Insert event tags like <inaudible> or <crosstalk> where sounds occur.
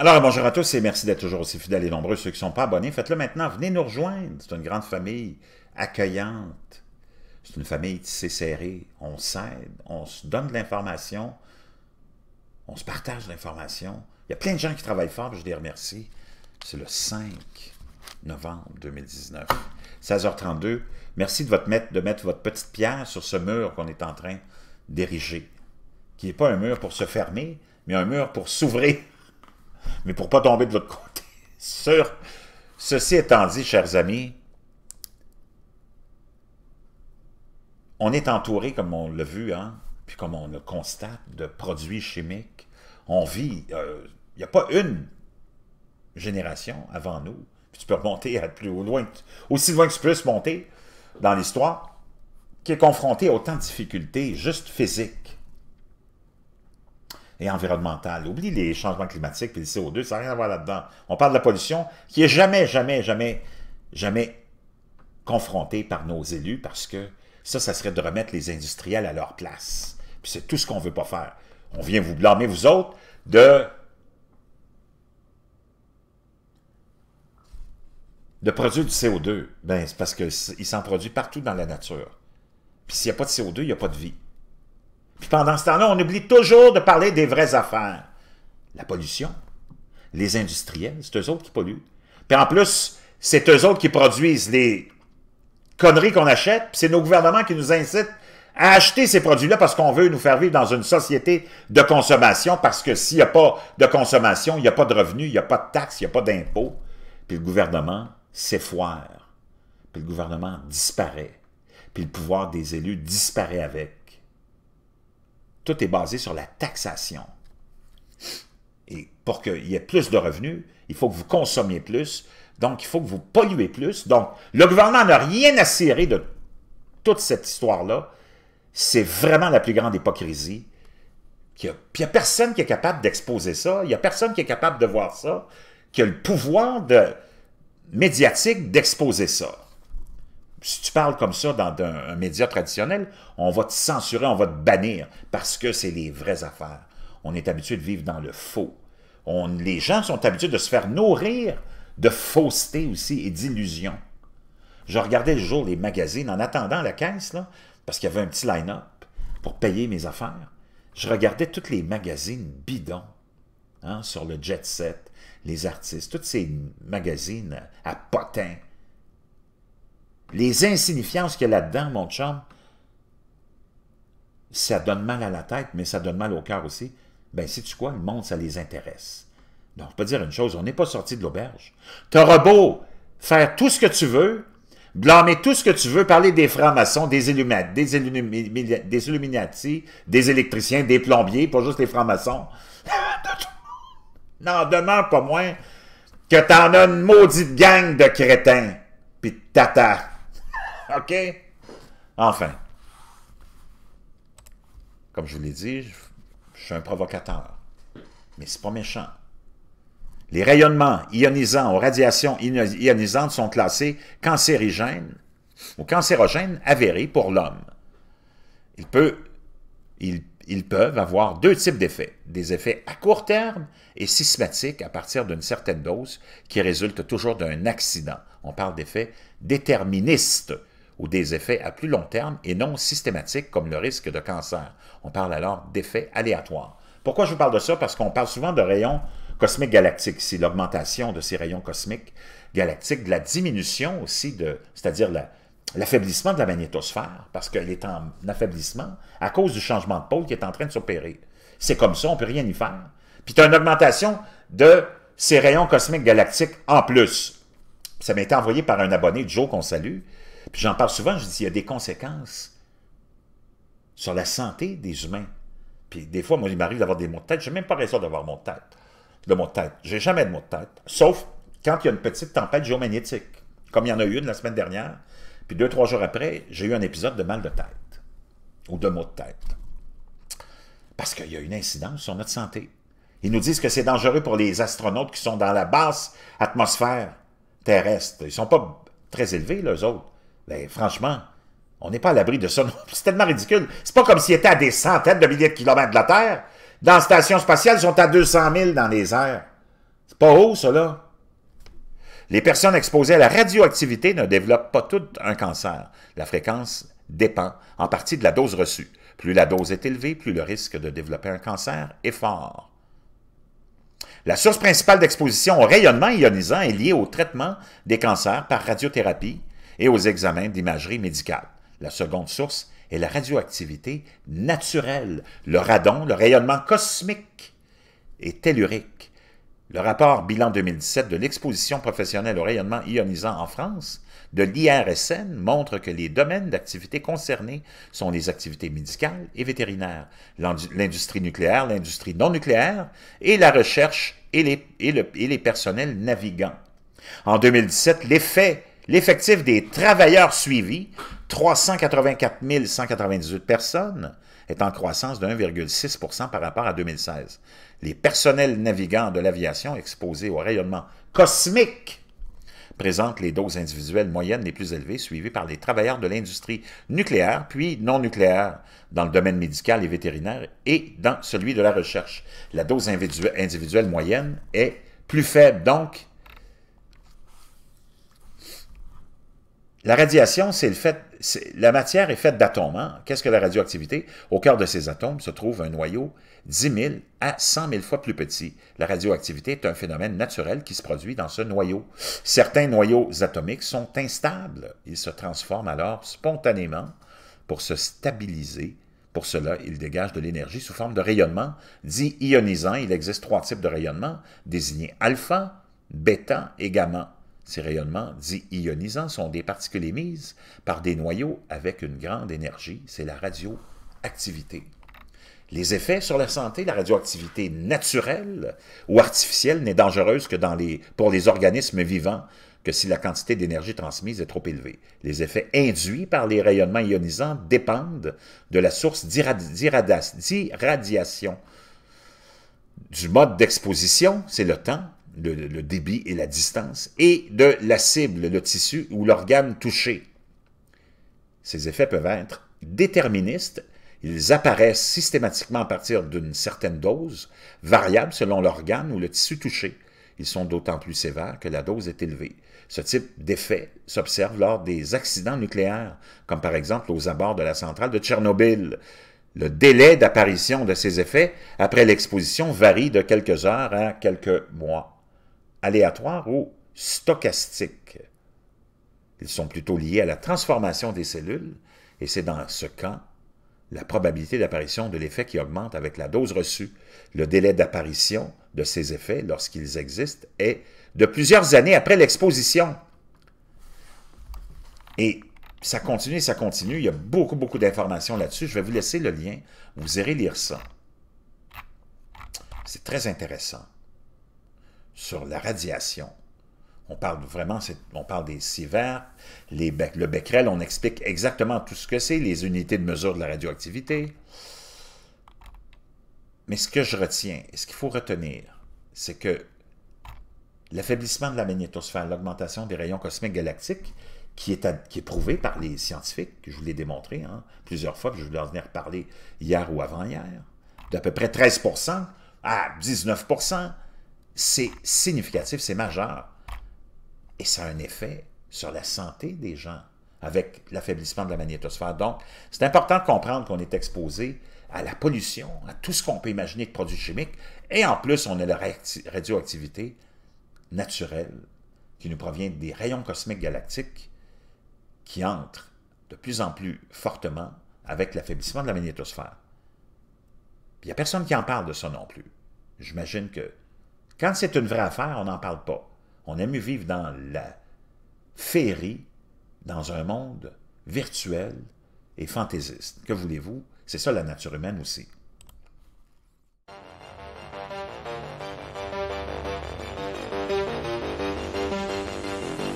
Alors, bonjour à tous et merci d'être toujours aussi fidèles et nombreux. Ceux qui ne sont pas abonnés, faites-le maintenant. Venez nous rejoindre. C'est une grande famille accueillante. C'est une famille tissée serrée. On s'aide, on se donne de l'information, on se partage de l'information. Il y a plein de gens qui travaillent fort, je les remercie. C'est le 5 novembre 2019, 16h32. Merci de, votre mettre, de mettre votre petite pierre sur ce mur qu'on est en train d'ériger, qui n'est pas un mur pour se fermer, mais un mur pour s'ouvrir. Mais pour pas tomber de l'autre côté. <laughs> ceci étant dit, chers amis, on est entouré, comme on l'a vu, hein, puis comme on le constate, de produits chimiques. On vit, il euh, n'y a pas une génération avant nous, puis tu peux remonter à plus loin, aussi loin que tu peux monter dans l'histoire, qui est confrontée à autant de difficultés, juste physiques, et environnementale. Oublie les changements climatiques et le CO2, ça n'a rien à voir là-dedans. On parle de la pollution qui est jamais, jamais, jamais, jamais confrontée par nos élus parce que ça, ça serait de remettre les industriels à leur place. Puis c'est tout ce qu'on ne veut pas faire. On vient vous blâmer, vous autres, de de produire du CO2, ben, c'est parce qu'il s'en produit partout dans la nature. Puis s'il n'y a pas de CO2, il n'y a pas de vie. Puis pendant ce temps-là, on oublie toujours de parler des vraies affaires. La pollution, les industriels, c'est eux autres qui polluent. Puis en plus, c'est eux autres qui produisent les conneries qu'on achète, puis c'est nos gouvernements qui nous incitent à acheter ces produits-là parce qu'on veut nous faire vivre dans une société de consommation, parce que s'il n'y a pas de consommation, il n'y a pas de revenus, il n'y a pas de taxes, il n'y a pas d'impôts. Puis le gouvernement s'effoire. Puis le gouvernement disparaît. Puis le pouvoir des élus disparaît avec tout est basé sur la taxation. Et pour qu'il y ait plus de revenus, il faut que vous consommiez plus, donc il faut que vous polluez plus. Donc, le gouvernement n'a rien à cirer de toute cette histoire-là. C'est vraiment la plus grande hypocrisie. Puis il n'y a personne qui est capable d'exposer ça, il n'y a personne qui est capable de voir ça, qui a le pouvoir de, médiatique d'exposer ça si tu parles comme ça dans un, média traditionnel, on va te censurer, on va te bannir, parce que c'est les vraies affaires. On est habitué de vivre dans le faux. les gens sont habitués de se faire nourrir de fausseté aussi et d'illusions. Je regardais le jour les magazines en attendant la caisse, parce qu'il y avait un petit line-up pour payer mes affaires. Je regardais tous les magazines bidons hein, sur le jet set, les artistes, tous ces magazines à potins les insignifiances qu'il y a là-dedans, mon chum, ça donne mal à la tête, mais ça donne mal au cœur aussi. Ben, sais-tu quoi? Le monde, ça les intéresse. Donc, je peux dire une chose, on n'est pas sorti de l'auberge. T'auras beau faire tout ce que tu veux, blâmer tout ce que tu veux, parler des francs-maçons, des, Illuminati, des, Illuminati, des électriciens, des plombiers, pas juste les francs-maçons. <laughs> N'en demeure pas moins que t'en as une maudite gang de crétins, puis de OK? Enfin. Comme je vous l'ai dit, je, suis un provocateur. Mais c'est pas méchant. Les rayonnements ionisants ou radiations ionisantes sont classés cancérigènes ou cancérogènes avérés pour l'homme. ils peuvent avoir deux types d'effets. Des effets à court terme et systématiques à partir d'une certaine dose qui résulte toujours d'un accident. On parle d'effets déterministes, ou des effets à plus long terme et non systématiques comme le risque de cancer. On parle alors d'effets aléatoires. Pourquoi je vous parle de ça? Parce qu'on parle souvent de rayons cosmiques galactiques C'est l'augmentation de ces rayons cosmiques galactiques, de la diminution aussi, de, c'est-à-dire l'affaiblissement de la magnétosphère, parce qu'elle est en affaiblissement à cause du changement de pôle qui est en train de s'opérer. C'est comme ça, on ne peut rien y faire. Puis tu as une augmentation de ces rayons cosmiques galactiques en plus. Ça m'a été envoyé par un abonné, Joe, qu'on salue, puis j'en parle souvent, je dis, il y a des conséquences sur la santé des humains. Puis des fois, moi, il m'arrive d'avoir des maux de tête. Je n'ai même pas raison d'avoir mon tête, de maux de tête. J'ai jamais de maux de tête, sauf quand il y a une petite tempête géomagnétique, comme il y en a eu une la semaine dernière. Puis deux, trois jours après, j'ai eu un épisode de mal de tête ou de maux de tête. Parce qu'il y a une incidence sur notre santé. Ils nous disent que c'est dangereux pour les astronautes qui sont dans la basse atmosphère terrestre. Ils ne sont pas très élevés, les autres. Ben, franchement, on n'est pas à l'abri de ça. <laughs> C'est tellement ridicule. C'est pas comme s'ils étaient à des centaines de milliers de kilomètres de la Terre. Dans la station spatiale, ils sont à 200 000 dans les airs. C'est pas haut, cela. Les personnes exposées à la radioactivité ne développent pas toutes un cancer. La fréquence dépend en partie de la dose reçue. Plus la dose est élevée, plus le risque de développer un cancer est fort. La source principale d'exposition au rayonnement ionisant est liée au traitement des cancers par radiothérapie, et aux examens d'imagerie médicale. La seconde source est la radioactivité naturelle, le radon, le rayonnement cosmique et tellurique. Le rapport bilan 2017 de l'exposition professionnelle au rayonnement ionisant en France de l'IRSN montre que les domaines d'activité concernés sont les activités médicales et vétérinaires, l'industrie nucléaire, l'industrie non nucléaire et la recherche et les, les personnels navigants. En 2017, l'effet L'effectif des travailleurs suivis, 384 198 personnes, est en croissance de 1,6 par rapport à 2016. Les personnels navigants de l'aviation exposés au rayonnement cosmique présentent les doses individuelles moyennes les plus élevées, suivies par les travailleurs de l'industrie nucléaire, puis non nucléaire, dans le domaine médical et vétérinaire et dans celui de la recherche. La dose individuelle moyenne est plus faible, donc La radiation, c'est le fait, la matière est faite d'atomes. Hein. Qu'est-ce que la radioactivité? Au cœur de ces atomes se trouve un noyau 10 000 à 100 000 fois plus petit. La radioactivité est un phénomène naturel qui se produit dans ce noyau. Certains noyaux atomiques sont instables. Ils se transforment alors spontanément pour se stabiliser. Pour cela, ils dégagent de l'énergie sous forme de rayonnement, dit ionisant. Il existe trois types de rayonnement, désignés alpha, bêta et gamma. Ces rayonnements dits ionisants sont des particules émises par des noyaux avec une grande énergie, c'est la radioactivité. Les effets sur la santé, la radioactivité naturelle ou artificielle n'est dangereuse que pour les organismes vivants que si la quantité d'énergie transmise est trop élevée. Les effets induits par les rayonnements ionisants dépendent de la source d'irradiation. Du mode d'exposition, c'est le temps, le, débit et la distance, et de la cible, le tissu ou l'organe touché. Ces effets peuvent être déterministes, ils apparaissent systématiquement à partir d'une certaine dose, variable selon l'organe ou le tissu touché. Ils sont d'autant plus sévères que la dose est élevée. Ce type d'effet s'observe lors des accidents nucléaires, comme par exemple aux abords de la centrale de Tchernobyl. Le délai d'apparition de ces effets après l'exposition varie de quelques heures à quelques mois aléatoires ou stochastiques. Ils sont plutôt liés à la transformation des cellules, et c'est dans ce cas la probabilité d'apparition de l'effet qui augmente avec la dose reçue. Le délai d'apparition de ces effets, lorsqu'ils existent, est de plusieurs années après l'exposition. Et ça continue, ça continue. Il y a beaucoup, beaucoup d'informations là-dessus. Je vais vous laisser le lien. Vous irez lire ça. C'est très intéressant sur la radiation. On parle vraiment, on parle des sieverts, les le becquerel, on explique exactement tout ce que c'est, les unités de mesure de la radioactivité. Mais ce que je retiens, ce qu'il faut retenir, c'est que l'affaiblissement de la magnétosphère, l'augmentation des rayons cosmiques galactiques, qui est, prouvé par les scientifiques, que je vous l'ai démontré hein, plusieurs fois, puis je voulais en venir parler hier ou avant-hier, d'à peu près 13 à 19 c'est significatif, c'est majeur. Et ça a un effet sur la santé des gens avec l'affaiblissement de la magnétosphère. Donc, c'est important de comprendre qu'on est exposé à la pollution, à tout ce qu'on peut imaginer de produits chimiques, et en plus, on a la radioactivité naturelle qui nous provient des rayons cosmiques galactiques qui entrent de plus en plus fortement avec l'affaiblissement de la magnétosphère. il n'y a personne qui en parle de ça non plus. J'imagine que quand c'est une vraie affaire, on n'en parle pas. On aime vivre dans la féerie, dans un monde virtuel et fantaisiste. Que voulez-vous? C'est ça la nature humaine aussi.